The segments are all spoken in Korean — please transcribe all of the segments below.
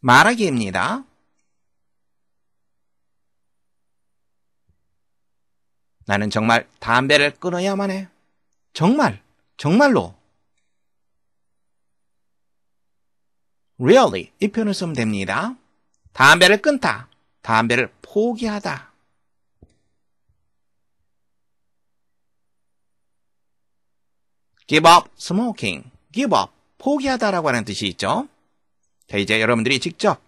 말하기입니다. 나는 정말 담배를 끊어야만 해. 정말, 정말로. really 이 표현을 쓰면 됩니다. 담배를 끊다, 담배를 포기하다. give up smoking, give up, 포기하다라고 하는 뜻이 있죠. 자, 이제 여러분들이 직접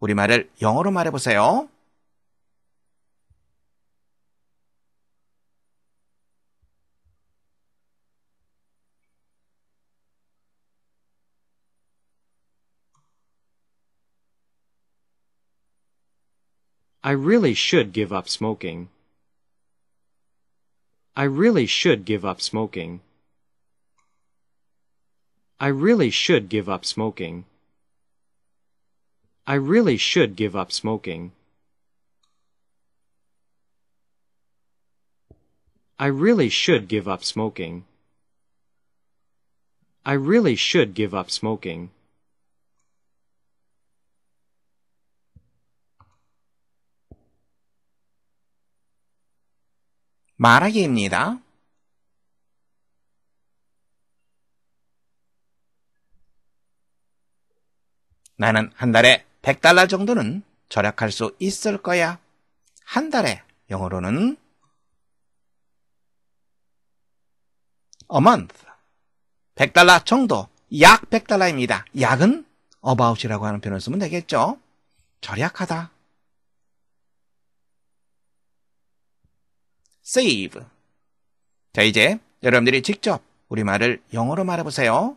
우리말을 영어로 말해보세요. I really should give up smoking. I really should give up smoking. I really should give up smoking. I really should give up smoking. I really should give up smoking. I really should give up smoking. 말하기입니다. 나는 한 달에 100달러 정도는 절약할 수 있을 거야. 한 달에 영어로는 a month 100달러 정도 약 100달러입니다. 약은 about이라고 하는 표현을 쓰면 되겠죠. 절약하다. save 자 이제 여러분들이 직접 우리말을 영어로 말해보세요.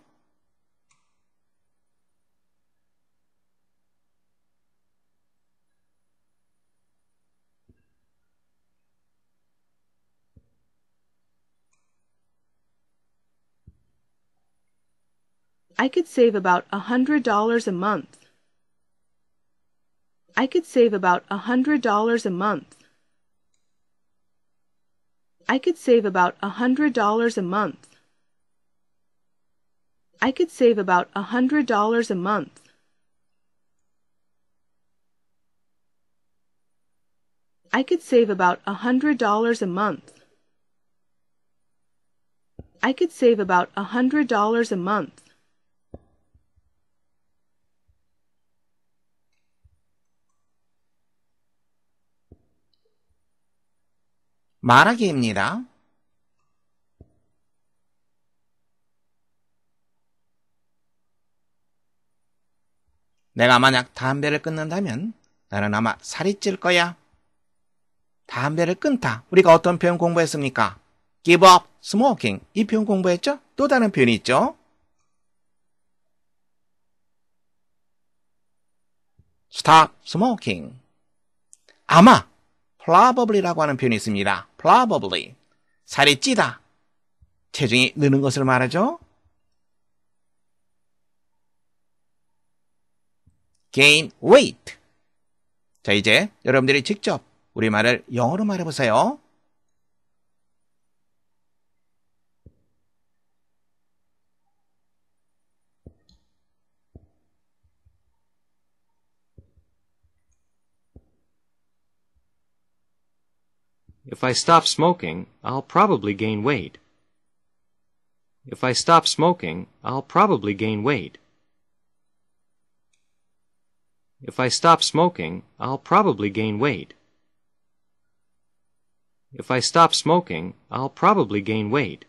I could save about a hundred dollars a month. I could save about a hundred dollars a month. I could save about a hundred dollars a month. I could save about a hundred dollars a month. I could save about a hundred dollars a month. I could save about a hundred dollars a month. 말하기입니다. 내가 만약 담배를 끊는다면 나는 아마 살이 찔 거야. 담배를 끊다. 우리가 어떤 표현 공부했습니까? give up smoking. 이 표현 공부했죠? 또 다른 표현이 있죠? 스 t 스모킹 아마 probably라고 하는 표현이 있습니다. probably. 살이 찌다. 체중이 느는 것을 말하죠. gain weight. 자, 이제 여러분들이 직접 우리말을 영어로 말해보세요. If I stop smoking, I'll probably gain weight. If I stop smoking, I'll probably gain weight. If I stop smoking, I'll probably gain weight. If I stop smoking, I'll probably gain weight.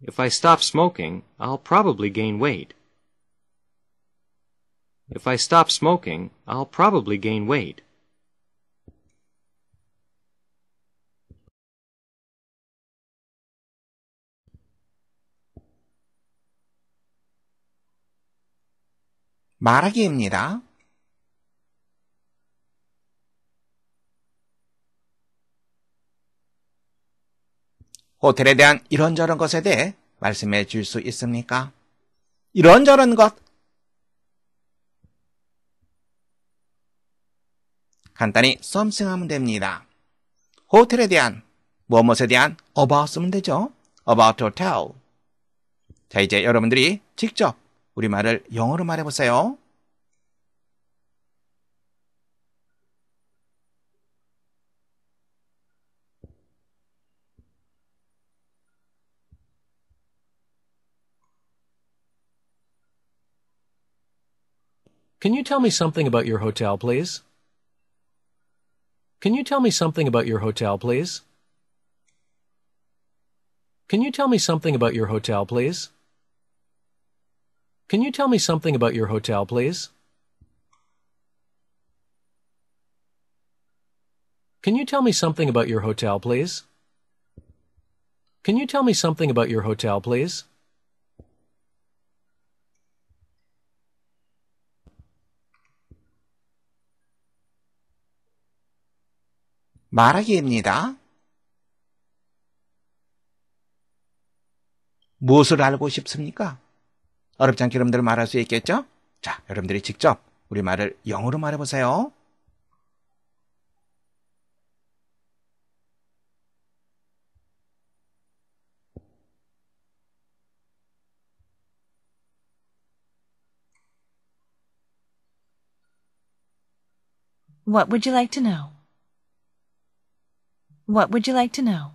If I stop smoking, I'll probably gain weight. If I stop smoking, I'll probably gain weight. 말하기입니다. 호텔에 대한 이런저런 것에 대해 말씀해 줄 수 있습니까? 이런저런 것 간단히 something 하면 됩니다. 호텔에 대한, 무엇에 대한 about 쓰면 되죠. about hotel. 자, 이제 여러분들이 직접 우리말을 영어로 말해보세요. Can you tell me something about your hotel, please? Can you tell me something about your hotel, please? Can you tell me something about your hotel, please? Can you tell me something about your hotel, please? Can you tell me something about your hotel, please? Can you tell me something about your hotel, please? 말하기입니다. 무엇을 알고 싶습니까? 어렵지 않게 여러분들 말할 수 있겠죠? 자, 여러분들이 직접 우리말을 영어로 말해보세요. What would you like to know? What would you like to know?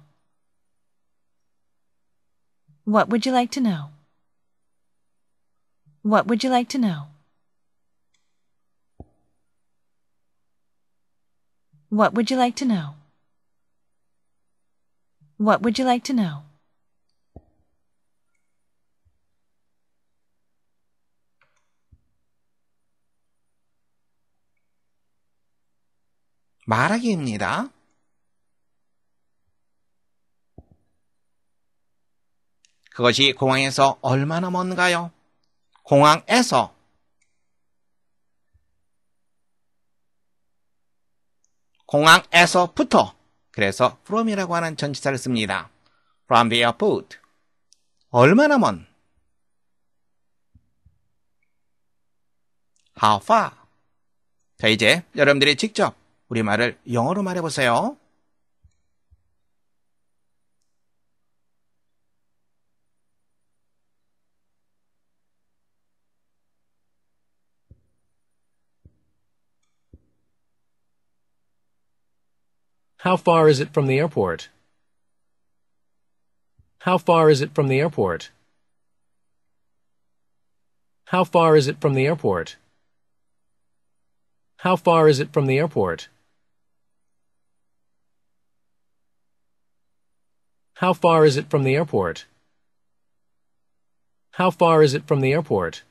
What would you like to know? What would you like to know? What would you like to know? What would you like to know? 말하기입니다. 그것이 공항에서 얼마나 먼가요? 공항에서 공항에서부터 그래서 from이라고 하는 전치사를 씁니다. from the airport 얼마나 먼 how far 자 이제 여러분들이 직접 우리말을 영어로 말해보세요. How far is it from the airport? How far is it from the airport? How far is it from the airport? How far is it from the airport? How far is it from the airport? How far is it from the airport?